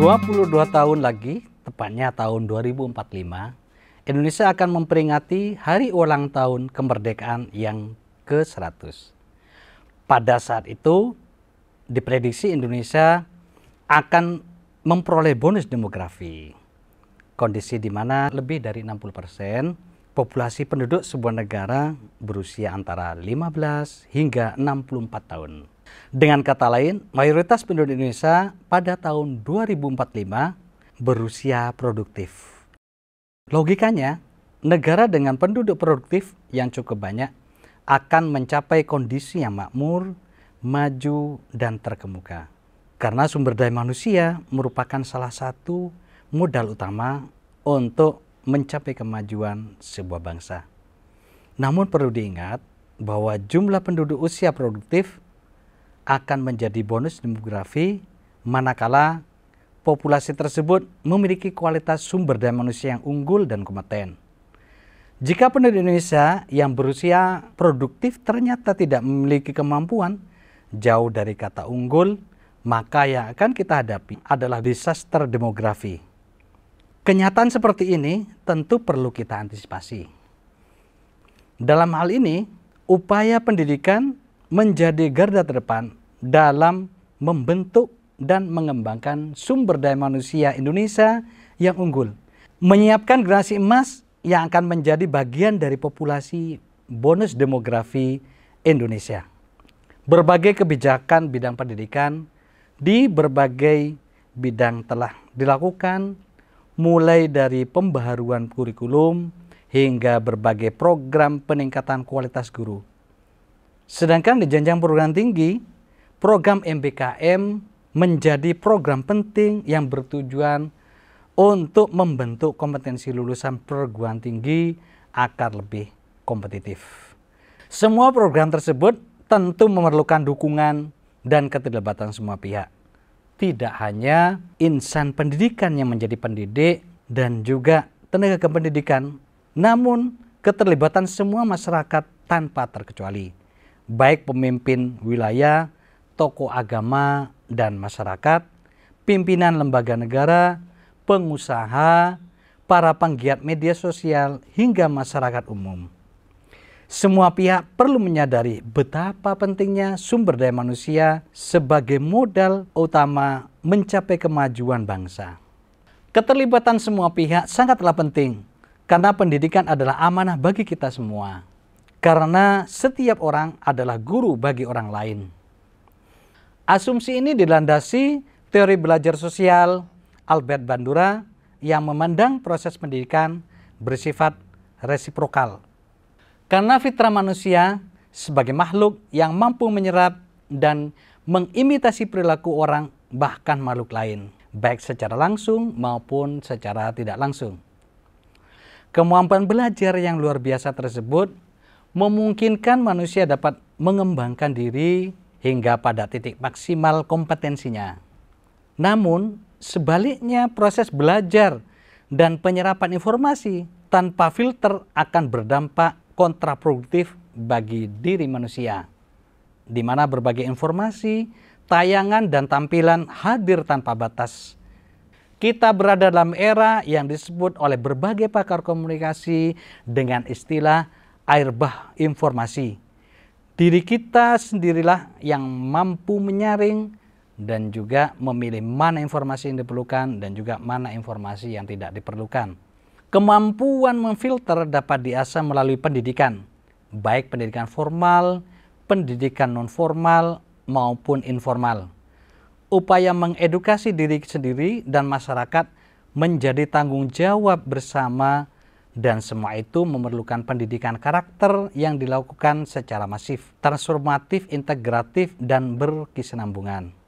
22 tahun lagi, tepatnya tahun 2045, Indonesia akan memperingati hari ulang tahun kemerdekaan yang ke-100. Pada saat itu, diprediksi Indonesia akan memperoleh bonus demografi. Kondisi di mana lebih dari 60 persen populasi penduduk sebuah negara berusia antara 15 hingga 64 tahun. Dengan kata lain, mayoritas penduduk Indonesia pada tahun 2045 berusia produktif. Logikanya, negara dengan penduduk produktif yang cukup banyak akan mencapai kondisi yang makmur, maju, dan terkemuka. Karena sumber daya manusia merupakan salah satu modal utama untuk mencapai kemajuan sebuah bangsa. Namun perlu diingat bahwa jumlah penduduk usia produktif akan menjadi bonus demografi manakala populasi tersebut memiliki kualitas sumber daya manusia yang unggul dan kompeten. Jika penduduk Indonesia yang berusia produktif ternyata tidak memiliki kemampuan jauh dari kata unggul, maka yang akan kita hadapi adalah disaster demografi. Kenyataan seperti ini tentu perlu kita antisipasi. Dalam hal ini, upaya pendidikan menjadi garda terdepan dalam membentuk dan mengembangkan sumber daya manusia Indonesia yang unggul. Menyiapkan generasi emas yang akan menjadi bagian dari populasi bonus demografi Indonesia. Berbagai kebijakan bidang pendidikan di berbagai bidang telah dilakukan mulai dari pembaharuan kurikulum hingga berbagai program peningkatan kualitas guru. Sedangkan di jenjang perguruan tinggi, program MBKM menjadi program penting yang bertujuan untuk membentuk kompetensi lulusan perguruan tinggi agar lebih kompetitif. Semua program tersebut tentu memerlukan dukungan dan keterlibatan semua pihak. Tidak hanya insan pendidikan yang menjadi pendidik dan juga tenaga kependidikan, namun keterlibatan semua masyarakat tanpa terkecuali baik pemimpin wilayah, tokoh agama dan masyarakat, pimpinan lembaga negara, pengusaha, para penggiat media sosial, hingga masyarakat umum. Semua pihak perlu menyadari betapa pentingnya sumber daya manusia sebagai modal utama mencapai kemajuan bangsa. Keterlibatan semua pihak sangatlah penting karena pendidikan adalah amanah bagi kita semua karena setiap orang adalah guru bagi orang lain. Asumsi ini dilandasi teori belajar sosial Albert Bandura yang memandang proses pendidikan bersifat resiprokal. Karena fitrah manusia sebagai makhluk yang mampu menyerap dan mengimitasi perilaku orang bahkan makhluk lain, baik secara langsung maupun secara tidak langsung. Kemampuan belajar yang luar biasa tersebut memungkinkan manusia dapat mengembangkan diri hingga pada titik maksimal kompetensinya. Namun, sebaliknya proses belajar dan penyerapan informasi tanpa filter akan berdampak kontraproduktif bagi diri manusia. Di mana berbagai informasi, tayangan dan tampilan hadir tanpa batas. Kita berada dalam era yang disebut oleh berbagai pakar komunikasi dengan istilah air bah informasi. Diri kita sendirilah yang mampu menyaring dan juga memilih mana informasi yang diperlukan dan juga mana informasi yang tidak diperlukan. Kemampuan memfilter dapat diasah melalui pendidikan, baik pendidikan formal, pendidikan nonformal, maupun informal. Upaya mengedukasi diri sendiri dan masyarakat menjadi tanggung jawab bersama dan semua itu memerlukan pendidikan karakter yang dilakukan secara masif, transformatif, integratif, dan berkesinambungan.